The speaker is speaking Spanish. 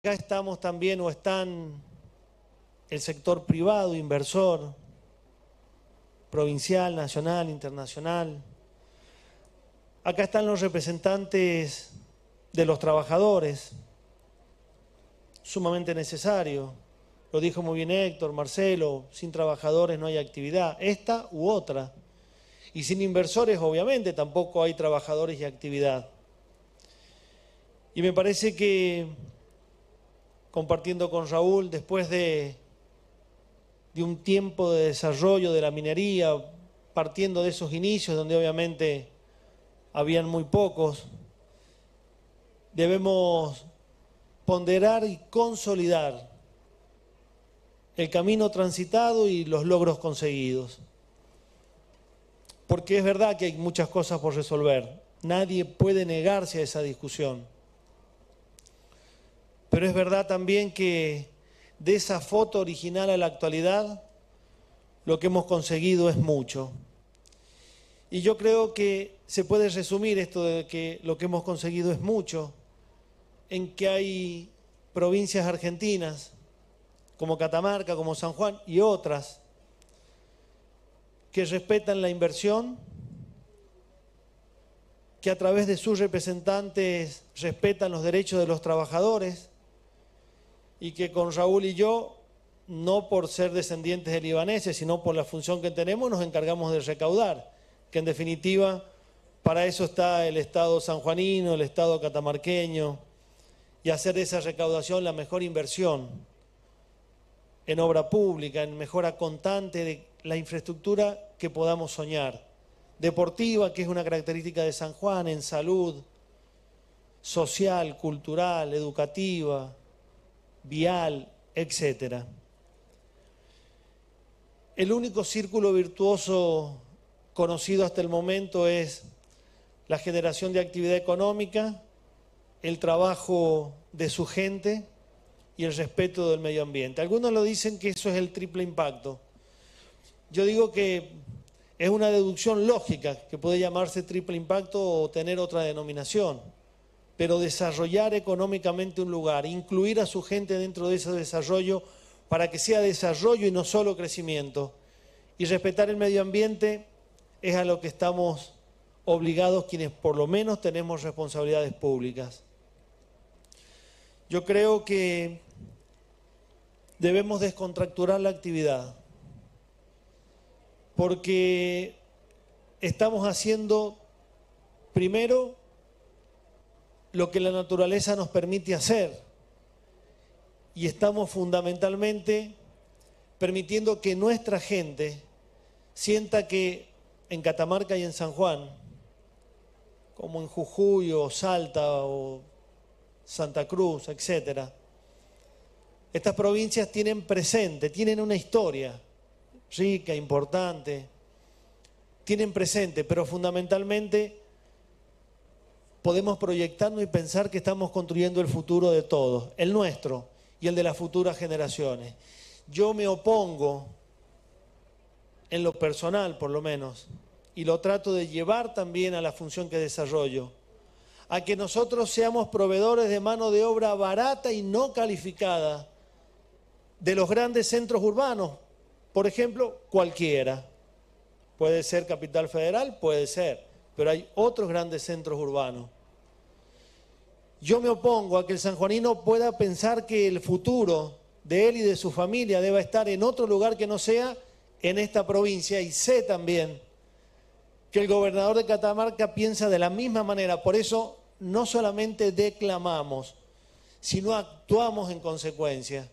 Acá estamos también o están el sector privado, inversor, provincial, nacional, internacional. Acá están los representantes de los trabajadores, sumamente necesario. Lo dijo muy bien Héctor, Marcelo, sin trabajadores no hay actividad, esta u otra. Y sin inversores, obviamente, tampoco hay trabajadores y actividad. Y me parece que compartiendo con Raúl, después de, un tiempo de desarrollo de la minería, partiendo de esos inicios donde obviamente habían muy pocos, debemos ponderar y consolidar el camino transitado y los logros conseguidos. Porque es verdad que hay muchas cosas por resolver. Nadie puede negarse a esa discusión. Pero es verdad también que de esa foto original a la actualidad, lo que hemos conseguido es mucho. Y yo creo que se puede resumir esto de que lo que hemos conseguido es mucho, en que hay provincias argentinas, como Catamarca, como San Juan y otras, que respetan la inversión, que a través de sus representantes respetan los derechos de los trabajadores, y que con Raúl y yo, no por ser descendientes de libaneses, sino por la función que tenemos, nos encargamos de recaudar, que en definitiva para eso está el Estado sanjuanino, el Estado catamarqueño, y hacer de esa recaudación la mejor inversión en obra pública, en mejora constante de la infraestructura que podamos soñar. Deportiva, que es una característica de San Juan, en salud, social, cultural, educativa, vial, etcétera. El único círculo virtuoso conocido hasta el momento es la generación de actividad económica, el trabajo de su gente y el respeto del medio ambiente. Algunos lo dicen que eso es el triple impacto. Yo digo que es una deducción lógica que puede llamarse triple impacto o tener otra denominación pero desarrollar económicamente un lugar, incluir a su gente dentro de ese desarrollo para que sea desarrollo y no solo crecimiento. Y respetar el medio ambiente es a lo que estamos obligados quienes por lo menos tenemos responsabilidades públicas. Yo creo que debemos descontracturar la actividad, porque estamos haciendo primero lo que la naturaleza nos permite hacer. Y estamos fundamentalmente permitiendo que nuestra gente sienta que en Catamarca y en San Juan, como en Jujuy o Salta o Santa Cruz, etc., estas provincias tienen presente, tienen una historia rica, importante, tienen presente, pero fundamentalmente podemos proyectarnos y pensar que estamos construyendo el futuro de todos, el nuestro y el de las futuras generaciones. Yo me opongo, en lo personal por lo menos, y lo trato de llevar también a la función que desarrollo, a que nosotros seamos proveedores de mano de obra barata y no calificada de los grandes centros urbanos, por ejemplo, cualquiera. Puede ser Capital Federal, puede ser, pero hay otros grandes centros urbanos yo me opongo a que el sanjuanino pueda pensar que el futuro de él y de su familia deba estar en otro lugar que no sea en esta provincia y sé también que el gobernador de Catamarca piensa de la misma manera. Por eso no solamente declamamos, sino actuamos en consecuencia.